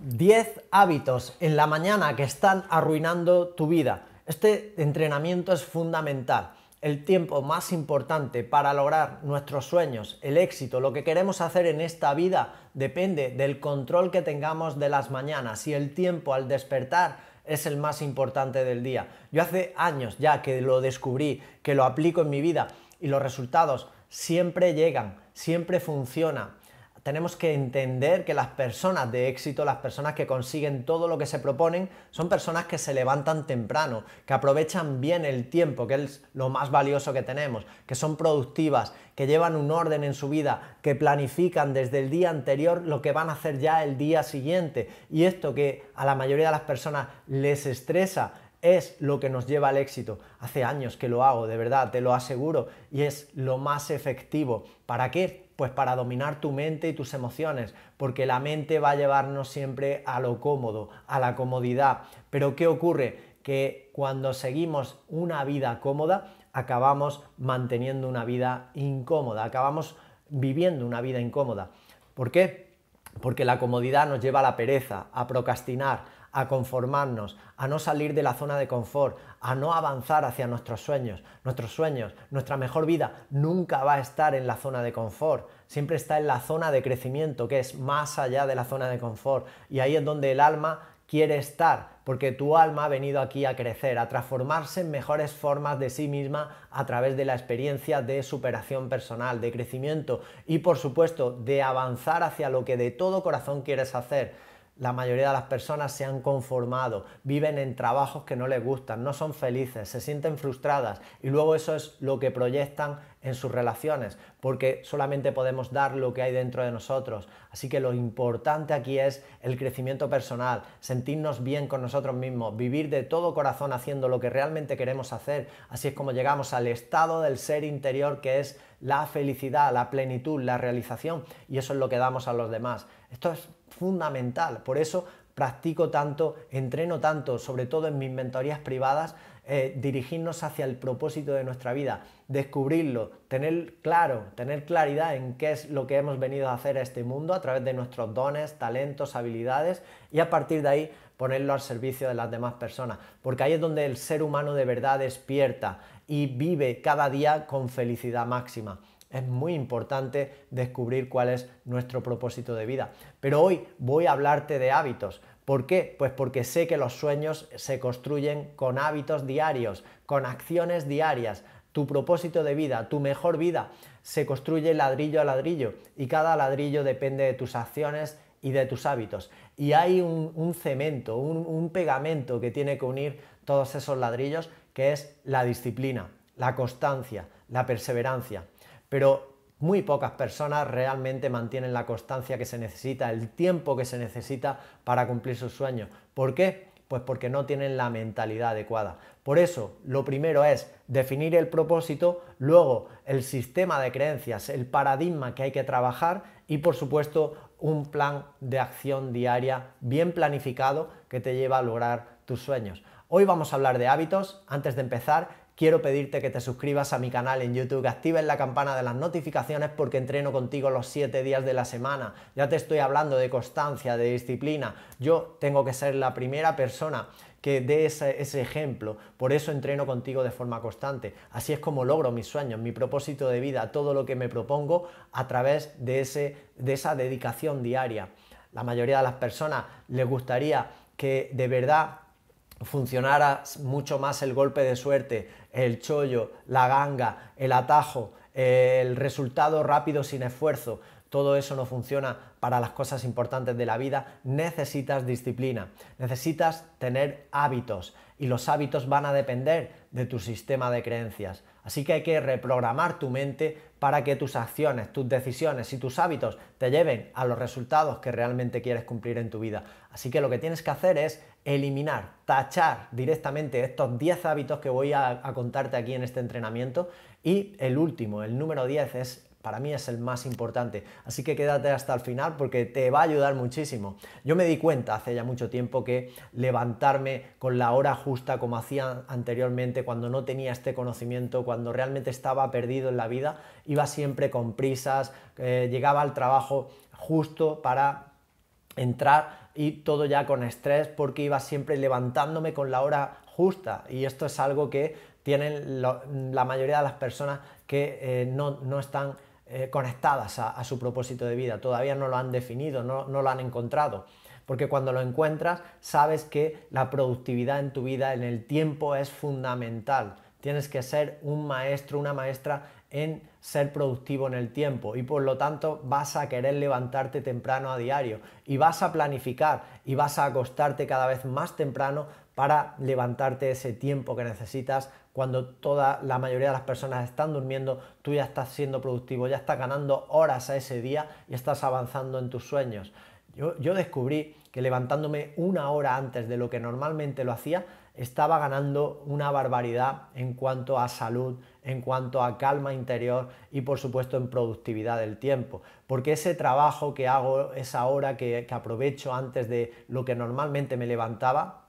10 hábitos en la mañana que están arruinando tu vida. Este entrenamiento es fundamental. El tiempo más importante para lograr nuestros sueños, el éxito, lo que queremos hacer en esta vida, depende del control que tengamos de las mañanas y el tiempo al despertar es el más importante del día. Yo hace años ya que lo descubrí, que lo aplico en mi vida y los resultados siempre llegan, siempre funciona tenemos que entender que las personas de éxito, las personas que consiguen todo lo que se proponen, son personas que se levantan temprano, que aprovechan bien el tiempo, que es lo más valioso que tenemos, que son productivas, que llevan un orden en su vida, que planifican desde el día anterior lo que van a hacer ya el día siguiente. Y esto que a la mayoría de las personas les estresa, es lo que nos lleva al éxito. Hace años que lo hago, de verdad, te lo aseguro, y es lo más efectivo. ¿Para qué? Pues para dominar tu mente y tus emociones, porque la mente va a llevarnos siempre a lo cómodo, a la comodidad. Pero ¿qué ocurre? Que cuando seguimos una vida cómoda, acabamos manteniendo una vida incómoda, acabamos viviendo una vida incómoda. ¿Por qué? Porque la comodidad nos lleva a la pereza, a procrastinar, a conformarnos, a no salir de la zona de confort, a no avanzar hacia nuestros sueños. Nuestros sueños, nuestra mejor vida nunca va a estar en la zona de confort siempre está en la zona de crecimiento, que es más allá de la zona de confort. Y ahí es donde el alma quiere estar, porque tu alma ha venido aquí a crecer, a transformarse en mejores formas de sí misma a través de la experiencia de superación personal, de crecimiento y por supuesto de avanzar hacia lo que de todo corazón quieres hacer la mayoría de las personas se han conformado, viven en trabajos que no les gustan, no son felices, se sienten frustradas y luego eso es lo que proyectan en sus relaciones, porque solamente podemos dar lo que hay dentro de nosotros. Así que lo importante aquí es el crecimiento personal, sentirnos bien con nosotros mismos, vivir de todo corazón haciendo lo que realmente queremos hacer. Así es como llegamos al estado del ser interior que es la felicidad, la plenitud, la realización y eso es lo que damos a los demás. Esto es fundamental. Por eso practico tanto, entreno tanto, sobre todo en mis mentorías privadas, eh, dirigirnos hacia el propósito de nuestra vida, descubrirlo, tener claro, tener claridad en qué es lo que hemos venido a hacer a este mundo a través de nuestros dones, talentos, habilidades y a partir de ahí ponerlo al servicio de las demás personas, porque ahí es donde el ser humano de verdad despierta y vive cada día con felicidad máxima. Es muy importante descubrir cuál es nuestro propósito de vida. Pero hoy voy a hablarte de hábitos. ¿Por qué? Pues porque sé que los sueños se construyen con hábitos diarios, con acciones diarias. Tu propósito de vida, tu mejor vida, se construye ladrillo a ladrillo y cada ladrillo depende de tus acciones y de tus hábitos. Y hay un, cemento, un pegamento que tiene que unir todos esos ladrillos, que es la disciplina, la constancia, la perseverancia pero muy pocas personas realmente mantienen la constancia que se necesita, el tiempo que se necesita para cumplir sus sueños. ¿Por qué? Pues porque no tienen la mentalidad adecuada. Por eso, lo primero es definir el propósito, luego el sistema de creencias, el paradigma que hay que trabajar y, por supuesto, un plan de acción diaria bien planificado que te lleva a lograr tus sueños. Hoy vamos a hablar de hábitos. Antes de empezar, quiero pedirte que te suscribas a mi canal en YouTube, que actives la campana de las notificaciones porque entreno contigo los 7 días de la semana. Ya te estoy hablando de constancia, de disciplina. Yo tengo que ser la primera persona que dé ese, ejemplo. Por eso entreno contigo de forma constante. Así es como logro mis sueños, mi propósito de vida, todo lo que me propongo a través de, de esa dedicación diaria. La mayoría de las personas les gustaría que de verdad funcionara mucho más el golpe de suerte, el chollo, la ganga, el atajo, el resultado rápido sin esfuerzo, todo eso no funciona para las cosas importantes de la vida, necesitas disciplina, necesitas tener hábitos y los hábitos van a depender de tu sistema de creencias. Así que hay que reprogramar tu mente para que tus acciones, tus decisiones y tus hábitos te lleven a los resultados que realmente quieres cumplir en tu vida. Así que lo que tienes que hacer es eliminar, tachar directamente estos 10 hábitos que voy a, contarte aquí en este entrenamiento. Y el último, el número 10, es para mí es el más importante. Así que quédate hasta el final porque te va a ayudar muchísimo. Yo me di cuenta hace ya mucho tiempo que levantarme con la hora justa como hacía anteriormente cuando no tenía este conocimiento, cuando realmente estaba perdido en la vida, iba siempre con prisas, eh, llegaba al trabajo justo para entrar y todo ya con estrés porque iba siempre levantándome con la hora justa y esto es algo que tienen la mayoría de las personas que eh, no, no están eh, conectadas a, su propósito de vida, todavía no lo han definido, no, no lo han encontrado. Porque cuando lo encuentras, sabes que la productividad en tu vida, en el tiempo, es fundamental. Tienes que ser un maestro, una maestra en ser productivo en el tiempo y por lo tanto vas a querer levantarte temprano a diario y vas a planificar y vas a acostarte cada vez más temprano para levantarte ese tiempo que necesitas cuando toda la mayoría de las personas están durmiendo, tú ya estás siendo productivo, ya estás ganando horas a ese día y estás avanzando en tus sueños. Yo, descubrí que levantándome una hora antes de lo que normalmente lo hacía, estaba ganando una barbaridad en cuanto a salud, en cuanto a calma interior y por supuesto en productividad del tiempo. Porque ese trabajo que hago, esa hora que aprovecho antes de lo que normalmente me levantaba,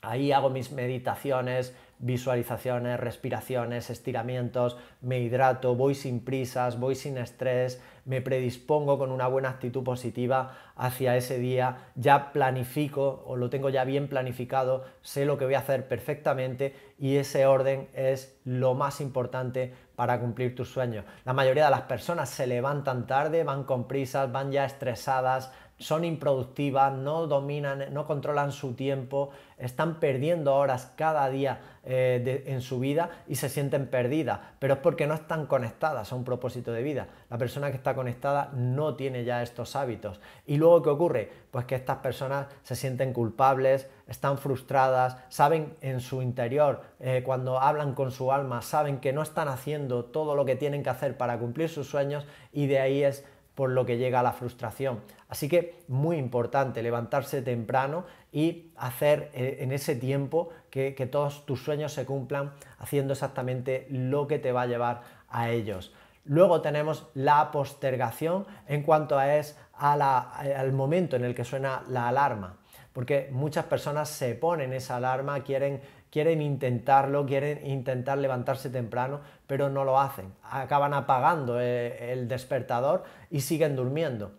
ahí hago mis meditaciones, visualizaciones, respiraciones, estiramientos, me hidrato, voy sin prisas, voy sin estrés, me predispongo con una buena actitud positiva hacia ese día, ya planifico o lo tengo ya bien planificado, sé lo que voy a hacer perfectamente y ese orden es lo más importante para cumplir tus sueños. La mayoría de las personas se levantan tarde, van con prisas, van ya estresadas, son improductivas, no dominan, no controlan su tiempo, están perdiendo horas cada día eh, en su vida y se sienten perdidas, pero es porque no están conectadas a un propósito de vida. La persona que está conectada no tiene ya estos hábitos. ¿Y luego qué ocurre? Pues que estas personas se sienten culpables, están frustradas, saben en su interior, eh, cuando hablan con su alma, saben que no están haciendo todo lo que tienen que hacer para cumplir sus sueños y de ahí es por lo que llega a la frustración. Así que muy importante levantarse temprano y hacer eh, en ese tiempo que, todos tus sueños se cumplan haciendo exactamente lo que te va a llevar a ellos. Luego tenemos la postergación en cuanto a es al momento en el que suena la alarma porque muchas personas se ponen esa alarma, quieren quieren intentarlo, quieren intentar levantarse temprano, pero no lo hacen. Acaban apagando eh, el despertador y siguen durmiendo.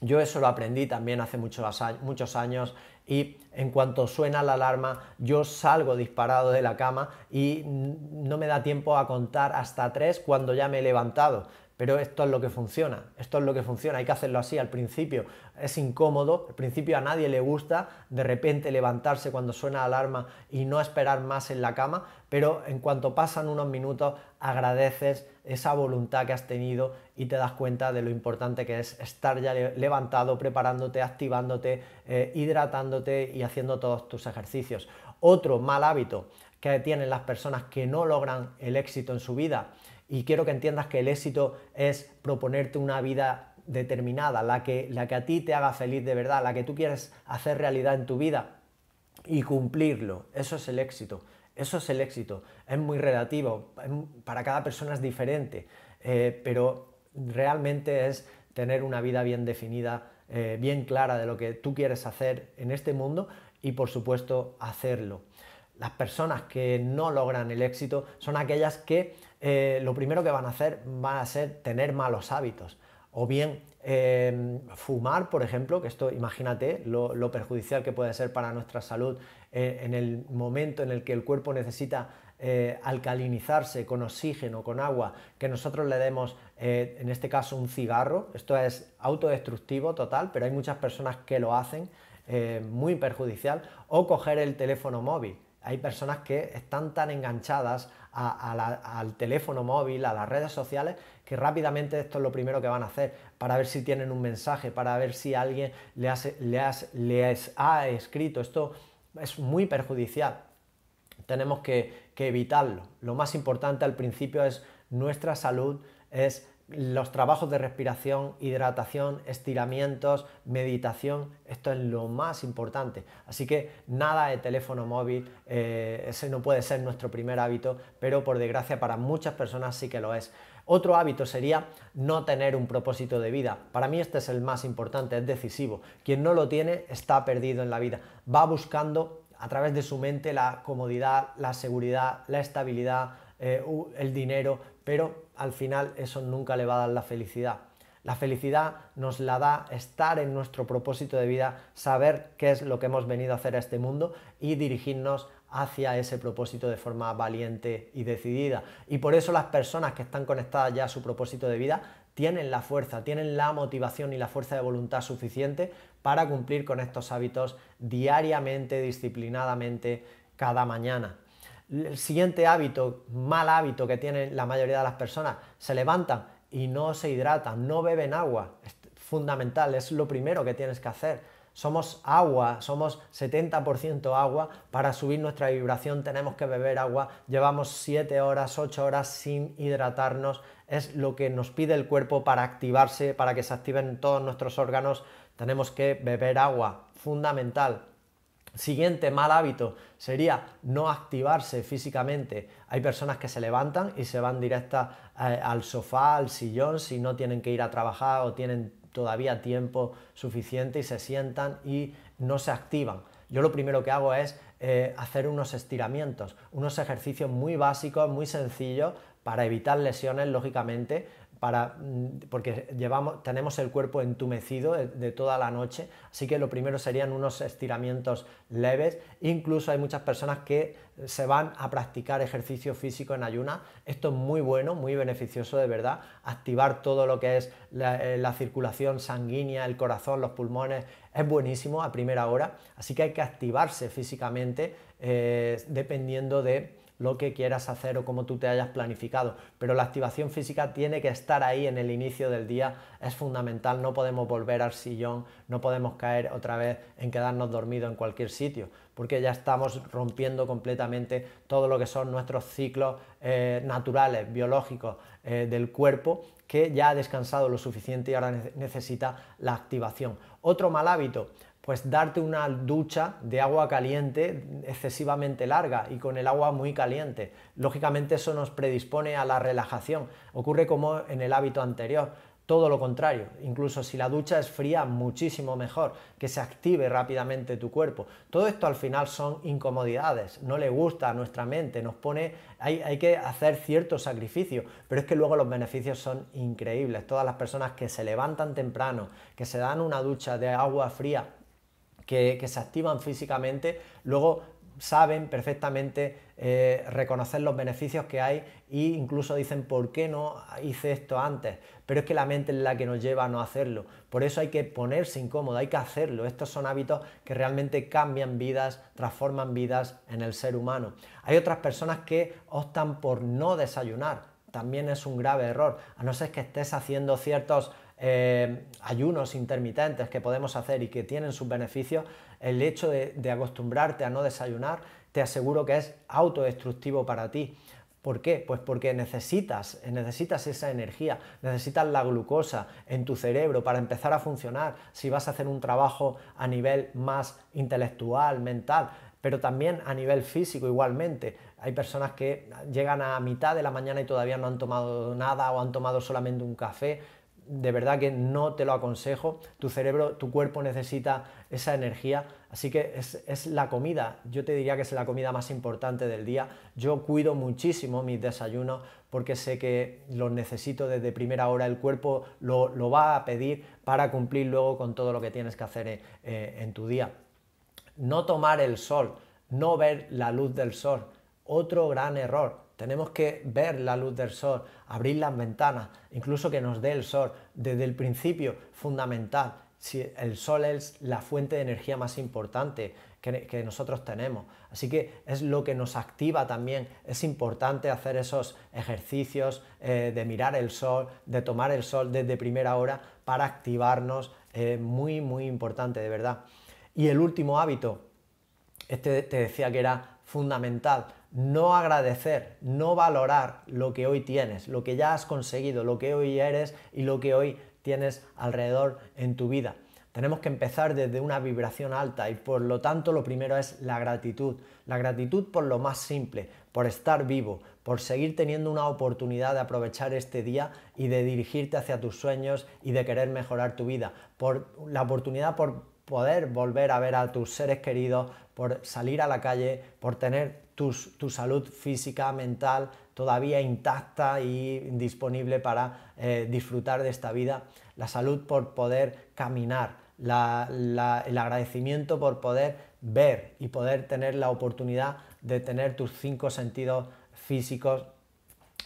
Yo eso lo aprendí también hace muchos, años y en cuanto suena la alarma yo salgo disparado de la cama y no me da tiempo a contar hasta tres cuando ya me he levantado pero esto es lo que funciona, esto es lo que funciona, hay que hacerlo así al principio. Es incómodo, al principio a nadie le gusta de repente levantarse cuando suena la alarma y no esperar más en la cama, pero en cuanto pasan unos minutos agradeces esa voluntad que has tenido y te das cuenta de lo importante que es estar ya levantado, preparándote, activándote, eh, hidratándote y haciendo todos tus ejercicios. Otro mal hábito que tienen las personas que no logran el éxito en su vida y quiero que entiendas que el éxito es proponerte una vida determinada, la que, la que a ti te haga feliz de verdad, la que tú quieres hacer realidad en tu vida y cumplirlo. Eso es el éxito. Eso es el éxito. Es muy relativo. Para cada persona es diferente. Eh, pero realmente es tener una vida bien definida, eh, bien clara de lo que tú quieres hacer en este mundo y por supuesto hacerlo. Las personas que no logran el éxito son aquellas que eh, lo primero que van a hacer va a ser tener malos hábitos. O bien em, fumar, por ejemplo, que esto imagínate lo, perjudicial que puede ser para nuestra salud eh, en el momento en el que el cuerpo necesita eh, alcalinizarse con oxígeno, con agua, que nosotros le demos, en este caso, un cigarro. Esto es autodestructivo total, pero hay muchas personas que lo hacen, muy perjudicial. O coger el teléfono móvil hay personas que están tan enganchadas al teléfono móvil, a las redes sociales, que rápidamente esto es lo primero que van a hacer para ver si tienen un mensaje, para ver si alguien le les ha escrito. Esto es muy perjudicial. Tenemos que, evitarlo. Lo más importante al principio es nuestra salud, es los trabajos de respiración, hidratación, estiramientos, meditación, esto es lo más importante. Así que nada de teléfono móvil, eh, ese no puede ser nuestro primer hábito, pero por desgracia para muchas personas sí que lo es. Otro hábito sería no tener un propósito de vida. Para mí este es el más importante, es decisivo. Quien no lo tiene está perdido en la vida. Va buscando a través de su mente la comodidad, la seguridad, la estabilidad, eh, el dinero, pero al final eso nunca le va a dar la felicidad. La felicidad nos la da estar en nuestro propósito de vida, saber qué es lo que hemos venido a hacer a este mundo y dirigirnos hacia ese propósito de forma valiente y decidida. Y por eso las personas que están conectadas ya a su propósito de vida tienen la fuerza, tienen la motivación y la fuerza de voluntad suficiente para cumplir con estos hábitos diariamente, disciplinadamente, cada mañana. El siguiente hábito, mal hábito que tienen la mayoría de las personas, se levantan y no se hidratan, no beben agua. Es fundamental, es lo primero que tienes que hacer. Somos agua, somos 70% agua. Para subir nuestra vibración tenemos que beber agua. Llevamos 7 horas, 8 horas sin hidratarnos. Es lo que nos pide el cuerpo para activarse, para que se activen todos nuestros órganos. Tenemos que beber agua, fundamental. Siguiente mal hábito sería no activarse físicamente. Hay personas que se levantan y se van directas eh, al sofá, al sillón, si no tienen que ir a trabajar o tienen todavía tiempo suficiente y se sientan y no se activan. Yo lo primero que hago es eh, hacer unos estiramientos, unos ejercicios muy básicos, muy sencillos para evitar lesiones, lógicamente, para, mm, porque llevamos, tenemos el cuerpo entumecido de, toda la noche, así que lo primero serían unos estiramientos leves. Incluso hay muchas personas que se van a practicar ejercicio físico en ayuna. Esto es muy bueno, muy beneficioso de verdad. Activar todo lo que es la, eh, circulación sanguínea, el corazón, los pulmones, es buenísimo a primera hora. Así que hay que activarse físicamente eh, dependiendo de lo que quieras hacer o como tú te hayas planificado. Pero la activación física tiene que estar ahí en el inicio del día, es fundamental, no podemos volver al sillón, no podemos caer otra vez en quedarnos dormidos en cualquier sitio, porque ya estamos rompiendo completamente todo lo que son nuestros ciclos eh, naturales, biológicos eh, del cuerpo que ya ha descansado lo suficiente y ahora necesita la activación. Otro mal hábito, pues darte una ducha de agua caliente excesivamente larga y con el agua muy caliente. Lógicamente eso nos predispone a la relajación. Ocurre como en el hábito anterior, todo lo contrario, incluso si la ducha es fría, muchísimo mejor, que se active rápidamente tu cuerpo. Todo esto al final son incomodidades, no le gusta a nuestra mente, nos pone, hay, hay que hacer cierto sacrificio, pero es que luego los beneficios son increíbles. Todas las personas que se levantan temprano, que se dan una ducha de agua fría que, se activan físicamente, luego saben perfectamente eh, reconocer los beneficios que hay e incluso dicen, ¿por qué no hice esto antes? Pero es que la mente es la que nos lleva a no hacerlo. Por eso hay que ponerse incómodo, hay que hacerlo. Estos son hábitos que realmente cambian vidas, transforman vidas en el ser humano. Hay otras personas que optan por no desayunar. También es un grave error, a no ser que estés haciendo ciertos eh, ayunos intermitentes que podemos hacer y que tienen sus beneficios, el hecho de, acostumbrarte a no desayunar te aseguro que es autodestructivo para ti. ¿Por qué? Pues porque necesitas, eh, necesitas esa energía, necesitas la glucosa en tu cerebro para empezar a funcionar si vas a hacer un trabajo a nivel más intelectual, mental, pero también a nivel físico igualmente. Hay personas que llegan a mitad de la mañana y todavía no han tomado nada o han tomado solamente un café de verdad que no te lo aconsejo. Tu cerebro, tu cuerpo necesita esa energía. Así que es, la comida. Yo te diría que es la comida más importante del día. Yo cuido muchísimo mis desayunos porque sé que lo necesito desde primera hora. El cuerpo lo, va a pedir para cumplir luego con todo lo que tienes que hacer eh, eh, en tu día. No tomar el sol, no ver la luz del sol. Otro gran error tenemos que ver la luz del sol, abrir las ventanas, incluso que nos dé el sol. Desde el principio, fundamental, si el sol es la fuente de energía más importante que, nosotros tenemos. Así que es lo que nos activa también. Es importante hacer esos ejercicios eh, de mirar el sol, de tomar el sol desde primera hora para activarnos. Eh, muy, muy importante, de verdad. Y el último hábito, este te decía que era fundamental. No agradecer, no valorar lo que hoy tienes, lo que ya has conseguido, lo que hoy eres y lo que hoy tienes alrededor en tu vida. Tenemos que empezar desde una vibración alta y por lo tanto lo primero es la gratitud. La gratitud por lo más simple, por estar vivo, por seguir teniendo una oportunidad de aprovechar este día y de dirigirte hacia tus sueños y de querer mejorar tu vida, por la oportunidad por poder volver a ver a tus seres queridos, por salir a la calle, por tener tu salud física, mental todavía intacta y disponible para eh, disfrutar de esta vida, la salud por poder caminar, el agradecimiento por poder ver y poder tener la oportunidad de tener tus cinco sentidos físicos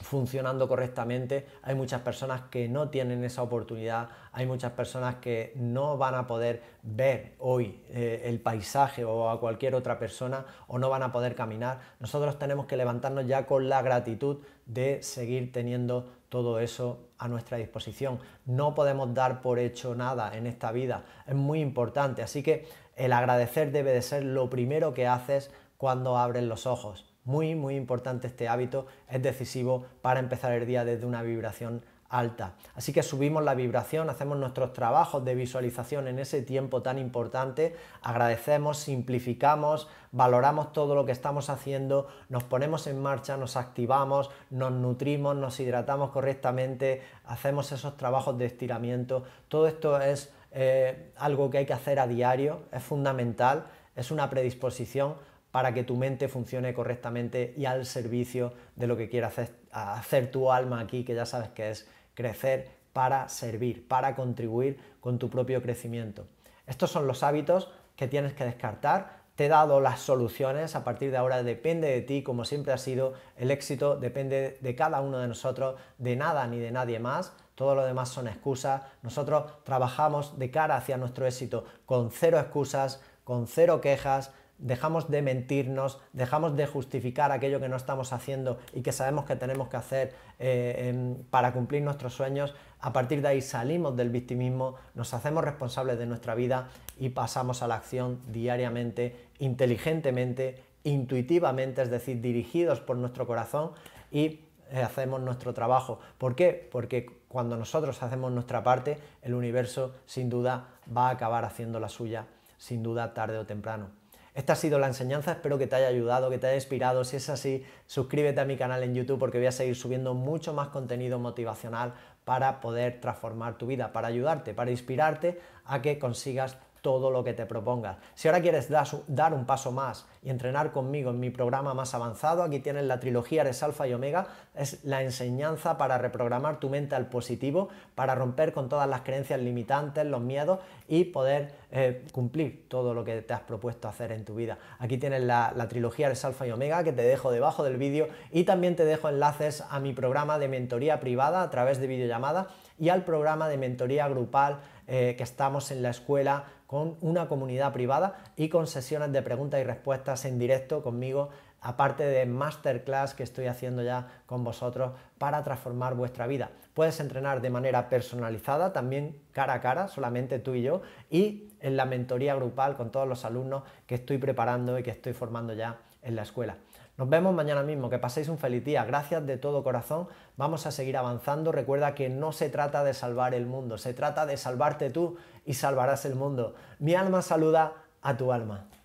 funcionando correctamente. Hay muchas personas que no tienen esa oportunidad, hay muchas personas que no van a poder ver hoy eh, el paisaje o a cualquier otra persona o no van a poder caminar. Nosotros tenemos que levantarnos ya con la gratitud de seguir teniendo todo eso a nuestra disposición. No podemos dar por hecho nada en esta vida, es muy importante, así que el agradecer debe de ser lo primero que haces cuando abres los ojos. Muy, muy importante este hábito, es decisivo para empezar el día desde una vibración alta. Así que subimos la vibración, hacemos nuestros trabajos de visualización en ese tiempo tan importante, agradecemos, simplificamos, valoramos todo lo que estamos haciendo, nos ponemos en marcha, nos activamos, nos nutrimos, nos hidratamos correctamente, hacemos esos trabajos de estiramiento. Todo esto es eh, algo que hay que hacer a diario, es fundamental, es una predisposición para que tu mente funcione correctamente y al servicio de lo que quiere hacer tu alma aquí, que ya sabes que es crecer para servir, para contribuir con tu propio crecimiento. Estos son los hábitos que tienes que descartar. Te he dado las soluciones, a partir de ahora depende de ti, como siempre ha sido, el éxito depende de cada uno de nosotros, de nada ni de nadie más, todo lo demás son excusas, nosotros trabajamos de cara hacia nuestro éxito con cero excusas, con cero quejas, dejamos de mentirnos, dejamos de justificar aquello que no estamos haciendo y que sabemos que tenemos que hacer eh, em, para cumplir nuestros sueños, a partir de ahí salimos del victimismo, nos hacemos responsables de nuestra vida y pasamos a la acción diariamente, inteligentemente, intuitivamente, es decir, dirigidos por nuestro corazón y eh, hacemos nuestro trabajo. ¿Por qué? Porque cuando nosotros hacemos nuestra parte, el universo sin duda va a acabar haciendo la suya, sin duda tarde o temprano. Esta ha sido la enseñanza, espero que te haya ayudado, que te haya inspirado. Si es así, suscríbete a mi canal en YouTube porque voy a seguir subiendo mucho más contenido motivacional para poder transformar tu vida, para ayudarte, para inspirarte a que consigas todo lo que te propongas. Si ahora quieres dar un paso más y entrenar conmigo en mi programa más avanzado, aquí tienes la trilogía de Alfa y Omega, es la enseñanza para reprogramar tu mente al positivo, para romper con todas las creencias limitantes, los miedos y poder eh, cumplir todo lo que te has propuesto hacer en tu vida. Aquí tienes la, trilogía de Alfa y Omega que te dejo debajo del vídeo y también te dejo enlaces a mi programa de mentoría privada a través de videollamada y al programa de mentoría grupal eh, que estamos en la escuela con una comunidad privada y con sesiones de preguntas y respuestas en directo conmigo, aparte de masterclass que estoy haciendo ya con vosotros para transformar vuestra vida. Puedes entrenar de manera personalizada, también cara a cara, solamente tú y yo, y en la mentoría grupal con todos los alumnos que estoy preparando y que estoy formando ya en la escuela. Nos vemos mañana mismo, que paséis un feliz día. Gracias de todo corazón. Vamos a seguir avanzando. Recuerda que no se trata de salvar el mundo, se trata de salvarte tú y salvarás el mundo. Mi alma saluda a tu alma.